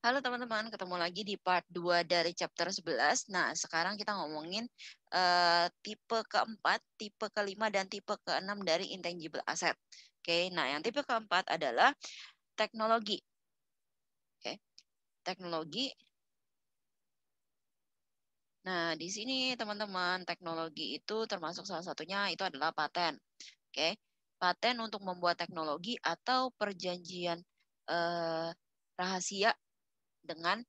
Halo teman-teman, ketemu lagi di part 2 dari chapter 11. Nah, sekarang kita ngomongin uh, tipe keempat, tipe kelima, dan tipe keenam dari intangible asset. Oke, okay? nah yang tipe keempat adalah teknologi. Oke, okay? teknologi. Nah, di sini teman-teman, teknologi itu termasuk salah satunya itu adalah paten. Oke, okay? paten untuk membuat teknologi atau perjanjian uh, rahasia dengan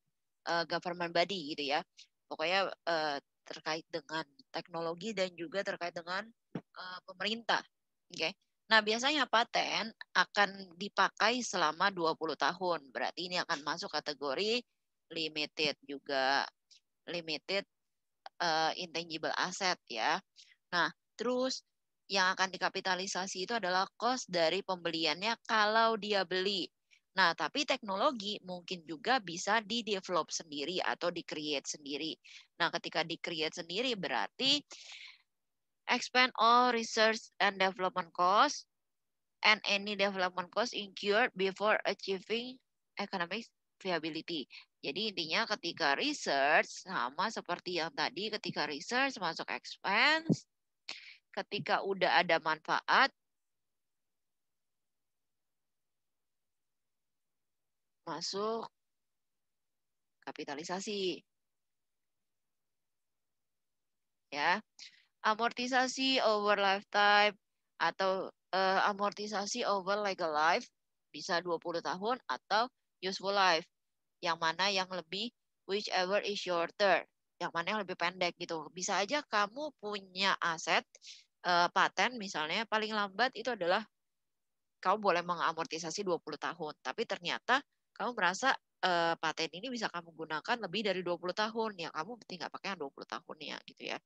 uh, government body gitu ya. Pokoknya uh, terkait dengan teknologi dan juga terkait dengan uh, pemerintah. Oke. Okay? Nah, biasanya paten akan dipakai selama 20 tahun. Berarti ini akan masuk kategori limited juga limited uh, intangible asset ya. Nah, terus yang akan dikapitalisasi itu adalah cost dari pembeliannya kalau dia beli. Nah, tapi teknologi mungkin juga bisa di-develop sendiri atau di-create sendiri. Nah, ketika di-create sendiri berarti expand all research and development cost and any development cost incurred before achieving economic viability. Jadi intinya ketika research sama seperti yang tadi ketika research masuk expense, ketika udah ada manfaat masuk kapitalisasi. Ya. Amortisasi over lifetime atau uh, amortisasi over legal life bisa 20 tahun atau useful life. Yang mana yang lebih whichever is shorter. Yang mana yang lebih pendek gitu. Bisa aja kamu punya aset uh, paten misalnya paling lambat itu adalah kamu boleh mengamortisasi 20 tahun. Tapi ternyata kamu merasa uh, paten ini bisa kamu gunakan lebih dari 20 tahun ya kamu mesti nggak pakai yang 20 tahun ya gitu ya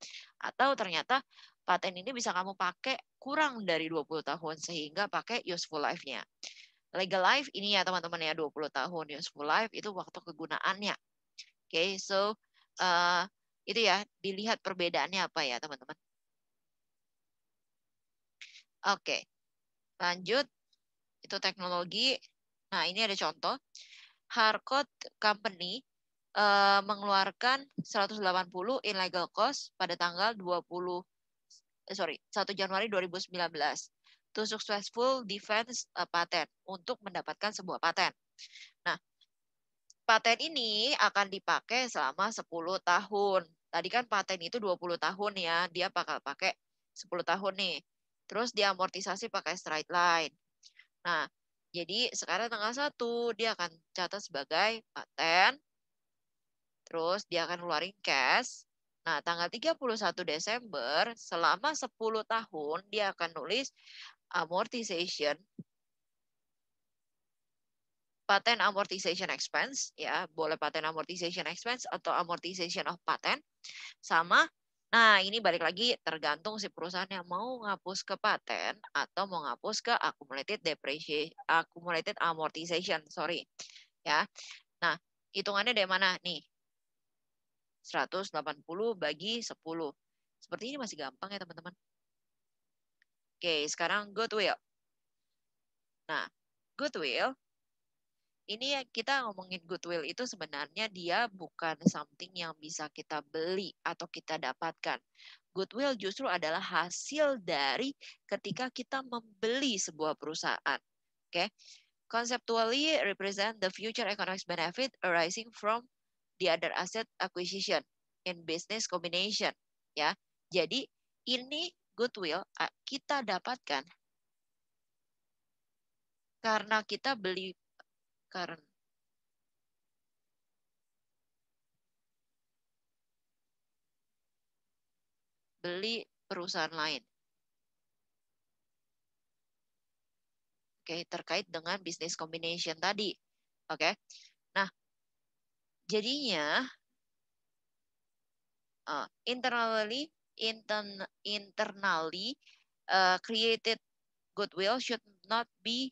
atau ternyata paten ini bisa kamu pakai kurang dari 20 tahun sehingga pakai useful life-nya legal life ini ya teman-teman ya 20 tahun useful life itu waktu kegunaannya oke okay, so uh, itu ya dilihat perbedaannya apa ya teman-teman oke okay, lanjut itu teknologi Nah, ini ada contoh. Harcourt Company uh, mengeluarkan 180 legal cost pada tanggal 20 eh, sorry 1 Januari 2019 to successful defense uh, patent untuk mendapatkan sebuah paten. Nah, paten ini akan dipakai selama 10 tahun. Tadi kan paten itu 20 tahun ya, dia bakal pakai 10 tahun nih. Terus diamortisasi pakai straight line. Nah, jadi sekarang tanggal 1 dia akan catat sebagai paten. Terus dia akan keluarin cash. Nah, tanggal 31 Desember selama 10 tahun dia akan nulis amortization patent amortization expense ya boleh patent amortization expense atau amortization of patent sama Nah, ini balik lagi tergantung si perusahaan yang mau ngapus ke paten atau mau ngapus ke accumulated depreciation, accumulated amortization, sorry. Ya. Nah, hitungannya dari mana nih? 180 bagi 10. Seperti ini masih gampang ya, teman-teman. Oke, sekarang goodwill. Nah, goodwill ini ya kita ngomongin goodwill itu sebenarnya dia bukan something yang bisa kita beli atau kita dapatkan. Goodwill justru adalah hasil dari ketika kita membeli sebuah perusahaan. Oke. Okay? Conceptually represent the future economic benefit arising from the other asset acquisition in business combination, ya. Jadi ini goodwill kita dapatkan karena kita beli current. Beli perusahaan lain. Oke, terkait dengan bisnis combination tadi. Oke. Nah, jadinya uh, internally intern, internally uh, created goodwill should not be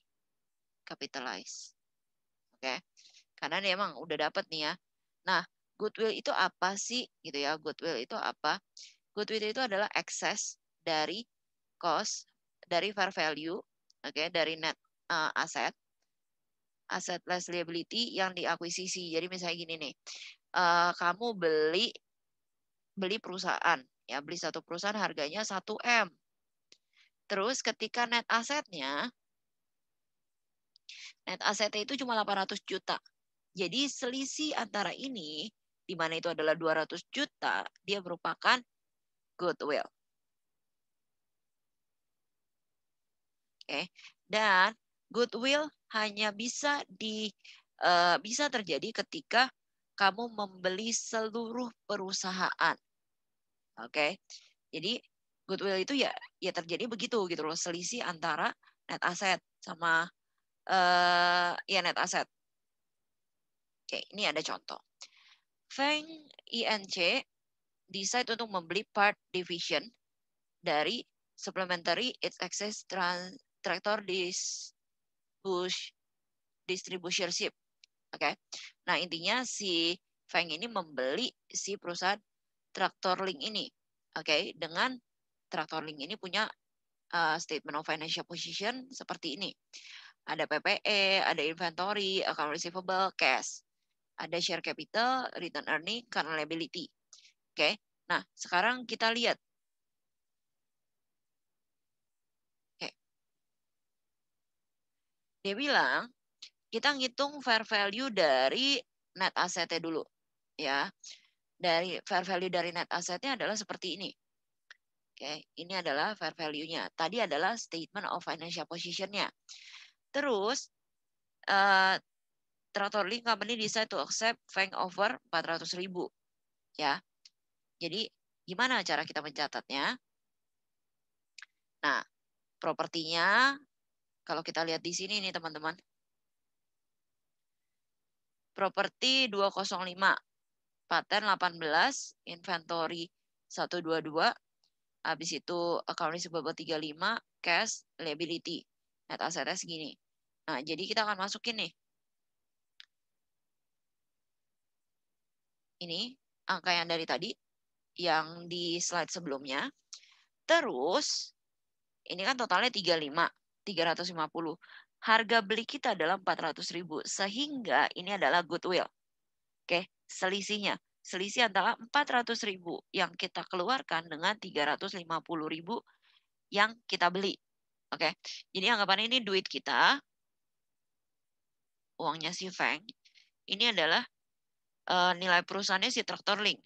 capitalized ya. Karena dia emang udah dapat nih ya. Nah, goodwill itu apa sih gitu ya? Goodwill itu apa? Goodwill itu adalah excess dari cost, dari fair value, oke, okay, dari net uh, eh, aset, aset less liability yang diakuisisi. Jadi misalnya gini nih, uh, kamu beli beli perusahaan, ya beli satu perusahaan harganya 1 m. Terus ketika net asetnya Net aset itu cuma 800 juta. Jadi selisih antara ini, di mana itu adalah 200 juta, dia merupakan goodwill. Oke, dan goodwill hanya bisa di uh, bisa terjadi ketika kamu membeli seluruh perusahaan. Oke. Jadi goodwill itu ya ya terjadi begitu gitu loh, selisih antara net aset sama uh, ya net aset. Oke, ini ada contoh. Feng INC decide untuk membeli part division dari supplementary its access tractor distribution distributorship. Oke. Okay. Nah, intinya si Feng ini membeli si perusahaan Traktor Link ini. Oke, okay. dengan Traktor Link ini punya uh, statement of financial position seperti ini. Ada PPE, ada inventory, eh, account receivable, cash. Ada share capital, return earning, current liability. Oke. Okay. Nah, sekarang kita lihat. Oke. Okay. Dia bilang kita ngitung fair value dari net asetnya dulu, ya. Dari fair value dari net asetnya adalah seperti ini. Oke, okay. ini adalah fair value-nya. Tadi adalah statement of financial position-nya. Terus uh, eh, Tractor Link Company decide to accept bank over 400 ribu. Ya. Jadi gimana cara kita mencatatnya? Nah, propertinya kalau kita lihat di sini nih teman-teman. Properti 205, paten 18, inventory 122, habis itu account receivable 35, cash liability. Net asetnya segini. Nah, jadi kita akan masukin nih. Ini angka yang dari tadi, yang di slide sebelumnya. Terus, ini kan totalnya 35, 350. Harga beli kita adalah 400 ribu, sehingga ini adalah goodwill. Oke, selisihnya. Selisih antara 400 ribu yang kita keluarkan dengan 350 ribu yang kita beli. Oke, jadi anggapan ini duit kita, uangnya si Feng ini adalah uh, nilai perusahaannya si Traktor Link.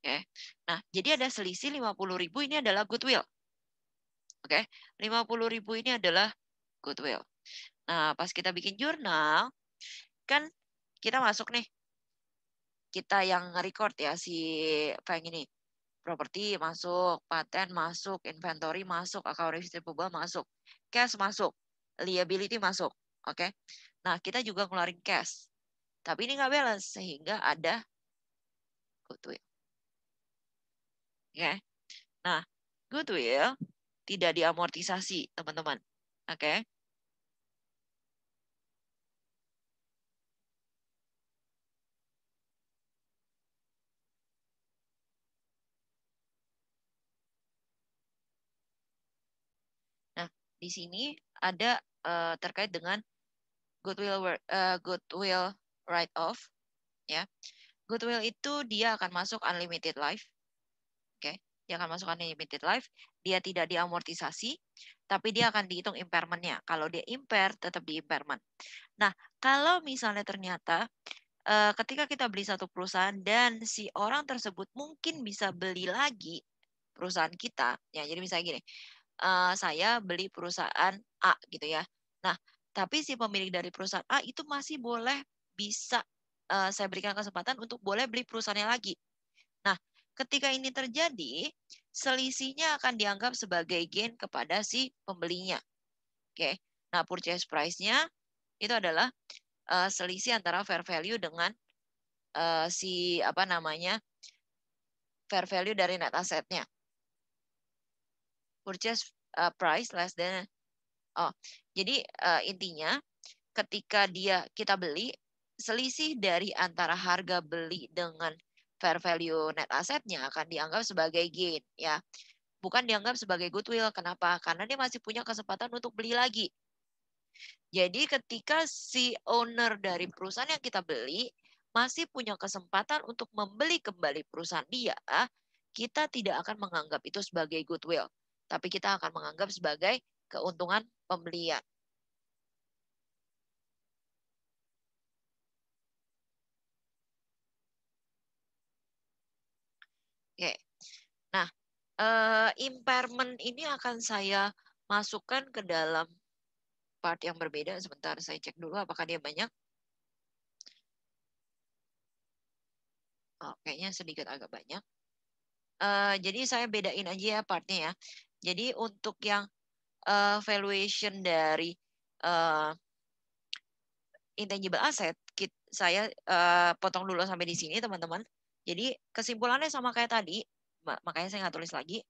Oke. Okay. Nah, jadi ada selisih 50.000 ini adalah goodwill. Oke, okay. 50.000 ini adalah goodwill. Nah, pas kita bikin jurnal kan kita masuk nih. Kita yang record ya si Feng ini properti masuk, paten masuk, inventory masuk, account receivable masuk, cash masuk, liability masuk, oke? Okay? Nah kita juga ngeluarin cash, tapi ini nggak balance sehingga ada goodwill, oke? Okay? Nah goodwill tidak diamortisasi teman-teman, oke? Okay? di sini ada uh, terkait dengan goodwill uh, goodwill write off ya. Goodwill itu dia akan masuk unlimited life. Oke, okay. dia akan masuk unlimited life, dia tidak diamortisasi, tapi dia akan dihitung impairmentnya. Kalau dia impair, tetap di impairment. Nah, kalau misalnya ternyata eh, ketika kita beli satu perusahaan dan si orang tersebut mungkin bisa beli lagi perusahaan kita, ya jadi misalnya gini, Eh, saya beli perusahaan A gitu ya. Nah, tapi si pemilik dari perusahaan A itu masih boleh bisa uh, saya berikan kesempatan untuk boleh beli perusahaannya lagi. Nah, ketika ini terjadi, selisihnya akan dianggap sebagai gain kepada si pembelinya. Oke. Nah, purchase price-nya itu adalah uh, selisih antara fair value dengan uh, si apa namanya? fair value dari net asset-nya purchase uh, price less than oh jadi uh, intinya ketika dia kita beli selisih dari antara harga beli dengan fair value net asetnya akan dianggap sebagai gain ya bukan dianggap sebagai goodwill kenapa karena dia masih punya kesempatan untuk beli lagi jadi ketika si owner dari perusahaan yang kita beli masih punya kesempatan untuk membeli kembali perusahaan dia kita tidak akan menganggap itu sebagai goodwill tapi kita akan menganggap sebagai keuntungan pembelian. Oke. Nah, uh, impairment ini akan saya masukkan ke dalam part yang berbeda. Sebentar, saya cek dulu apakah dia banyak. Oh, kayaknya sedikit agak banyak. Uh, jadi saya bedain aja ya partnya ya. Jadi untuk yang uh, valuation dari uh, intangible asset, kita, saya uh, potong dulu sampai di sini teman-teman. Jadi kesimpulannya sama kayak tadi, makanya saya nggak tulis lagi.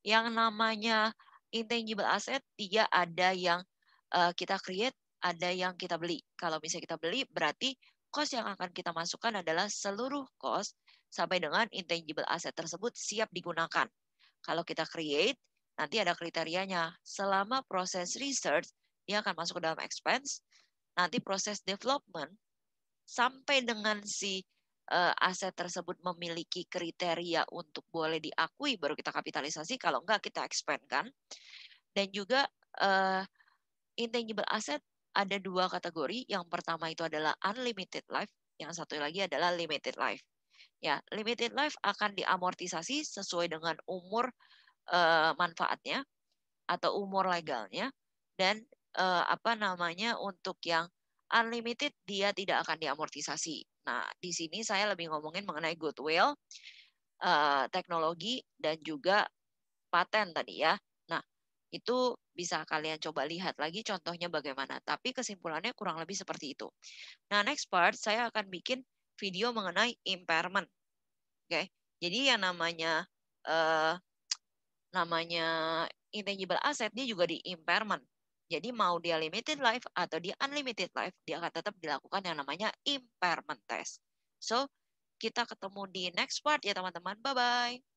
Yang namanya intangible asset, dia ada yang uh, kita create, ada yang kita beli. Kalau misalnya kita beli, berarti cost yang akan kita masukkan adalah seluruh cost sampai dengan intangible asset tersebut siap digunakan. Kalau kita create, Nanti ada kriterianya. Selama proses research, dia akan masuk ke dalam expense. Nanti proses development, sampai dengan si uh, aset tersebut memiliki kriteria untuk boleh diakui, baru kita kapitalisasi. Kalau enggak, kita expand kan. Dan juga uh, intangible asset ada dua kategori. Yang pertama itu adalah unlimited life, yang satu lagi adalah limited life. Ya, limited life akan diamortisasi sesuai dengan umur Eh, manfaatnya atau umur legalnya dan eh, apa namanya untuk yang unlimited dia tidak akan diamortisasi. Nah, di sini saya lebih ngomongin mengenai goodwill, eh, teknologi dan juga paten tadi ya. Nah, itu bisa kalian coba lihat lagi contohnya bagaimana. Tapi kesimpulannya kurang lebih seperti itu. Nah, next part saya akan bikin video mengenai impairment. Oke. Okay? Jadi yang namanya uh, namanya intangible asset dia juga di impairment. Jadi mau dia limited life atau dia unlimited life, dia akan tetap dilakukan yang namanya impairment test. So, kita ketemu di next part ya teman-teman. Bye-bye.